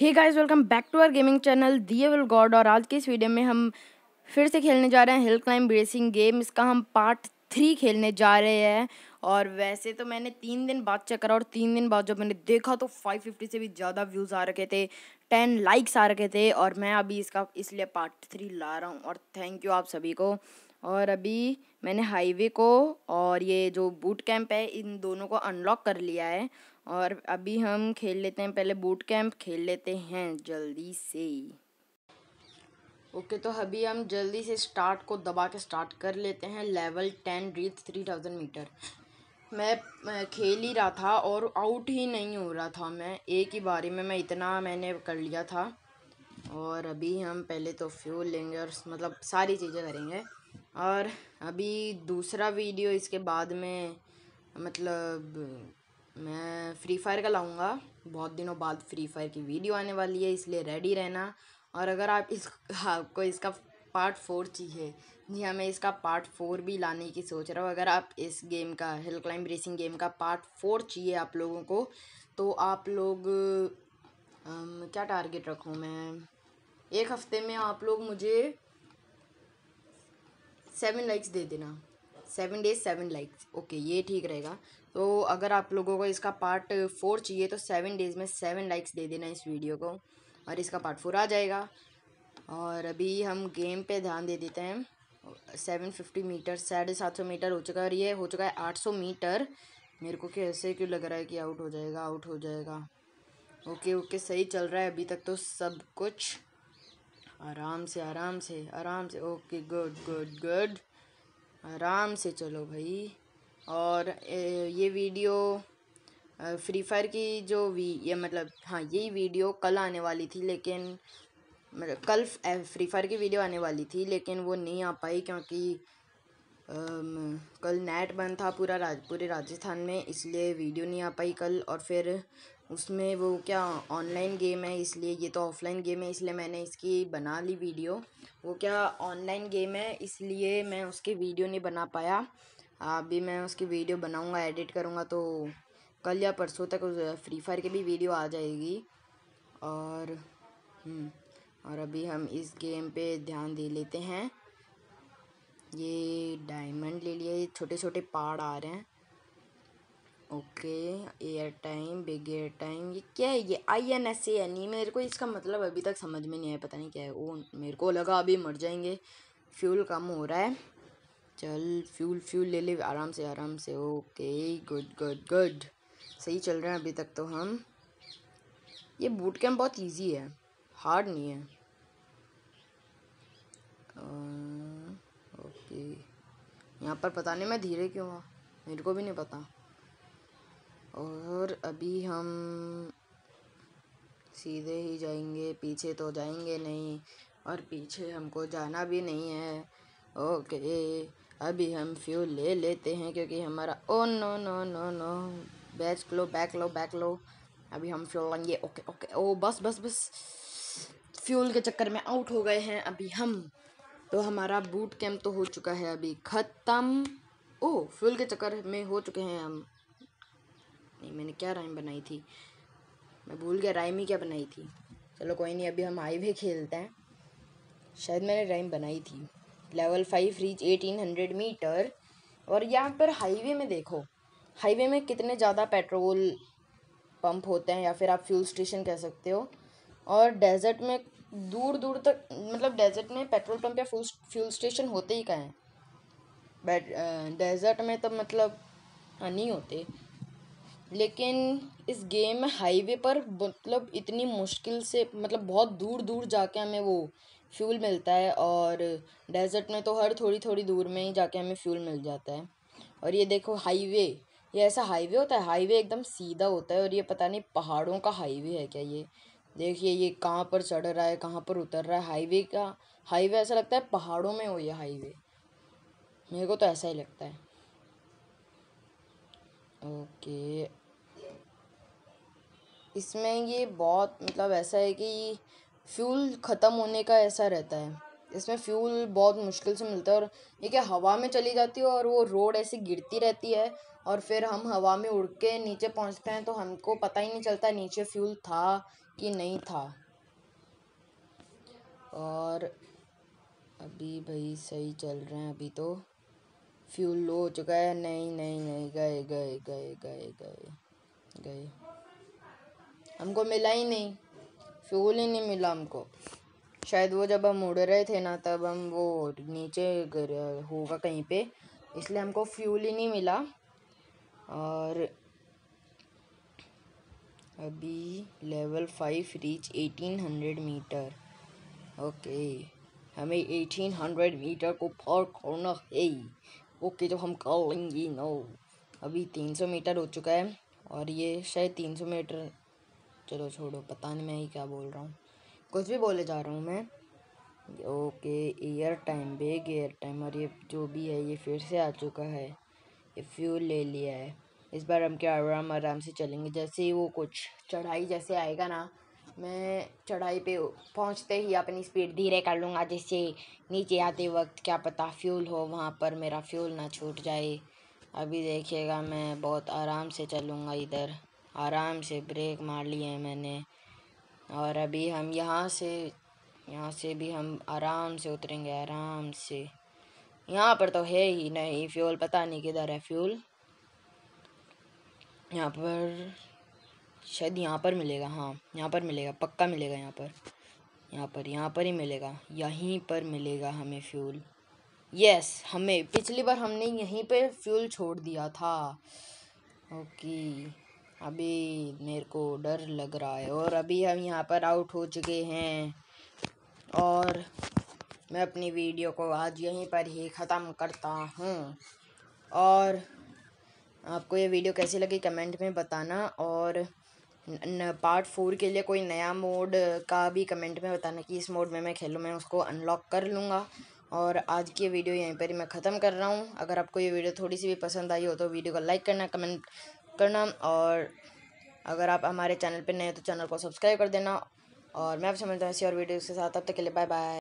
hey guys welcome back to our gaming channel the evil god और आज के इस वीडियो में हम फिर से खेलने जा रहे हैं हिल क्लाइंब रेसिंग गेम इसका हम पार्ट थ्री खेलने जा रहे हैं और वैसे तो मैंने तीन दिन बाद चेक करा और तीन दिन बाद जब मैंने देखा तो 550 से भी ज़्यादा व्यूज़ आ रखे थे टेन लाइक्स आ रखे थे और मैं अभी इसका इसलिए पार्ट थ्री ला रहा हूँ और थैंक यू आप सभी को और अभी मैंने हाईवे को और ये जो बूट कैंप है इन दोनों को अनलॉक कर लिया है और अभी हम खेल लेते हैं पहले बूट कैंप खेल लेते हैं जल्दी से ओके तो अभी हम जल्दी से स्टार्ट को दबा के स्टार्ट कर लेते हैं level ten reach three thousand meter मैं, मैं खेल ही रहा था और आउट ही नहीं हो रहा था मैं एक ही बारी में मैं इतना मैंने कर लिया था और अभी हम पहले तो फ्यूल लेंगे और मतलब सारी चीज़ें करेंगे और अभी दूसरा वीडियो इसके बाद में मतलब मैं फ्री फायर का लाऊंगा बहुत दिनों बाद फ्री फायर की वीडियो आने वाली है इसलिए रेडी रहना और अगर आप इस आपको इसका पार्ट फोर चाहिए जी हाँ मैं इसका पार्ट फोर भी लाने की सोच रहा हूँ अगर आप इस गेम का हिल क्लाइंब रेसिंग गेम का पार्ट फोर चाहिए आप लोगों को तो आप लोग आम, क्या टारगेट रखूँ मैं एक हफ्ते में आप लोग मुझे सेवन लाइक्स दे देना seven days seven likes okay ये ठीक रहेगा तो अगर आप लोगों को इसका पार्ट फोर चाहिए तो सेवन डेज़ में सेवन लाइक्स दे देना इस वीडियो को और इसका पार्ट फोर आ जाएगा और अभी हम गेम पे ध्यान दे देते हैं सेवन फिफ्टी मीटर साढ़े सात सौ मीटर हो चुका है और ये हो चुका है आठ सौ मीटर मेरे को कैसे क्यों लग रहा है कि आउट हो जाएगा आउट हो जाएगा ओके ओके सही चल रहा है अभी तक तो सब कुछ आराम से आराम से आराम से ओके गुड गुड गुड आराम से चलो भाई और ये वीडियो फ्री फायर की जो वी ये मतलब हाँ यही वीडियो कल आने वाली थी लेकिन मतलब कल फ्री फायर की वीडियो आने वाली थी लेकिन वो नहीं आ पाई क्योंकि आम, कल नेट बंद था पूरा राज पूरे राजस्थान में इसलिए वीडियो नहीं आ पाई कल और फिर उसमें वो क्या ऑनलाइन गेम है इसलिए ये तो ऑफलाइन गेम है इसलिए मैंने इसकी बना ली वीडियो वो क्या ऑनलाइन गेम है इसलिए मैं उसकी वीडियो नहीं बना पाया अभी मैं उसकी वीडियो बनाऊंगा एडिट करूंगा तो कल या परसों तक फ्री फायर की भी वीडियो आ जाएगी और हम्म, और अभी हम इस गेम पे ध्यान दे लेते हैं ये डायमंड ले लिए छोटे छोटे पहाड़ आ रहे हैं okay air time big air time ये क्या है ये I N S A N मेरे को इसका मतलब अभी तक समझ में नहीं आया पता नहीं क्या है वो मेरे को लगा अभी मर जाएंगे फ्यूल कम हो रहा है चल फ्यूल फ्यूल ले ले आराम से आराम से ओके गुड गुड गुड सही चल रहे हैं अभी तक तो हम ये बूट कैम्प बहुत ईजी है हार्ड नहीं है ओके यहाँ पर पता नहीं मैं धीरे क्यों हुआ मेरे को भी नहीं पता और अभी हम सीधे ही जाएंगे पीछे तो जाएंगे नहीं और पीछे हमको जाना भी नहीं है ओके अभी हम फ्यूल ले लेते हैं क्योंकि हमारा oh no no no no back लो बैक लो बैक लो अभी हम फ्यूल लेंगे ओके ओके ओ बस बस बस फ्यूल के चक्कर में आउट हो गए हैं अभी हम तो हमारा बूट कैंप तो हो चुका है अभी ख़त्म ओ फ्यूल के चक्कर में हो चुके हैं हम नहीं मैंने क्या राइम बनाई थी मैं भूल गया राइम ही क्या बनाई थी चलो कोई नहीं अभी हम हाईवे खेलते हैं शायद मैंने राइम बनाई थी level five reach eighteen hundred meter और यहाँ पर हाईवे में देखो हाईवे में कितने ज़्यादा पेट्रोल पंप होते हैं या फिर आप फ्यूल स्टेशन कह सकते हो और डेजर्ट में दूर दूर तक मतलब डेजर्ट में पेट्रोल पंप या फ्यूल फ्यूल स्टेशन होते ही कहें डेजर्ट में तो मतलब हाँ, नहीं होते लेकिन इस गेम में हाईवे पर मतलब इतनी मुश्किल से मतलब बहुत दूर दूर जाके हमें वो फ्यूल मिलता है और डेजर्ट में तो हर थोड़ी थोड़ी दूर में ही जाके हमें फ्यूल मिल जाता है और ये देखो हाईवे ये ऐसा हाईवे होता है हाईवे एकदम सीधा होता है और ये पता नहीं पहाड़ों का हाईवे है क्या ये देखिए ये कहाँ पर चढ़ रहा है कहाँ पर उतर रहा है हाईवे का हाईवे ऐसा लगता है पहाड़ों में हो ये हाईवे मेरे को तो ऐसा ही लगता है ओके इसमें ये बहुत मतलब ऐसा है कि फ्यूल ख़त्म होने का ऐसा रहता है इसमें फ्यूल बहुत मुश्किल से मिलता है और ये क्या हवा में चली जाती है और वो रोड ऐसी गिरती रहती है और फिर हम हवा में उड़ के नीचे पहुंचते हैं तो हमको पता ही नहीं चलता नीचे फ्यूल था कि नहीं था और अभी भाई सही चल रहे हैं अभी तो फ्यूल लो हो चुका है नहीं नहीं नहीं गए गए गए गए गए गए हमको मिला ही नहीं फ्यूल ही नहीं मिला हमको शायद वो जब हम उड़ रहे थे ना तब हम वो नीचे होगा कहीं पे इसलिए हमको फ्यूल ही नहीं मिला और अभी level five reach eighteen hundred meter okay हमें एटीन हंड्रेड मीटर को फॉर करना है ओके जो हम कर लेंगे नो अभी तीन सौ मीटर हो चुका है और ये शायद तीन सौ मीटर चलो छोड़ो पता नहीं मैं ही क्या बोल रहा हूँ कुछ भी बोले जा रहा हूँ मैं okay air time big air time और ये जो भी है ये फिर से आ चुका है ये फ्यूल ले लिया है इस बार हम क्या आराम आराम से चलेंगे जैसे ही वो कुछ चढ़ाई जैसे आएगा ना मैं चढ़ाई पे पहुंचते ही अपनी स्पीड धीरे कर लूँगा जिससे नीचे आते वक्त क्या पता फ्यूल हो वहाँ पर मेरा फ्यूल ना छूट जाए अभी देखिएगा मैं बहुत आराम से चलूँगा इधर आराम से ब्रेक मार लिए मैंने और अभी हम यहाँ से यहाँ से भी हम आराम से उतरेंगे आराम से यहाँ पर तो है ही नहीं फ्यूल पता नहीं किधर है फ्यूल यहाँ पर शायद यहाँ पर मिलेगा हाँ यहाँ पर मिलेगा पक्का मिलेगा यहाँ पर यहाँ पर यहाँ पर ही मिलेगा यहीं पर मिलेगा हमें फ्यूल यस हमें पिछली बार हमने यहीं पर फ्यूल छोड़ दिया था ओके अभी मेरे को डर लग रहा है और अभी हम यहाँ पर आउट हो चुके हैं और मैं अपनी वीडियो को आज यहीं पर ही ख़त्म करता हूँ और आपको ये वीडियो कैसी लगी कमेंट में बताना और पार्ट फोर के लिए कोई नया मोड का भी कमेंट में बताना कि इस मोड में मैं खेलूँ मैं उसको अनलॉक कर लूँगा और आज की वीडियो यहीं पर ही मैं ख़त्म कर रहा हूँ अगर आपको ये वीडियो थोड़ी सी भी पसंद आई हो तो वीडियो को लाइक करना कमेंट करना और अगर आप हमारे चैनल पर नए हैं तो चैनल को सब्सक्राइब कर देना और मैं आपसे समझता हूँ ऐसी और वीडियोज़ के साथ तब तक के लिए बाय बाय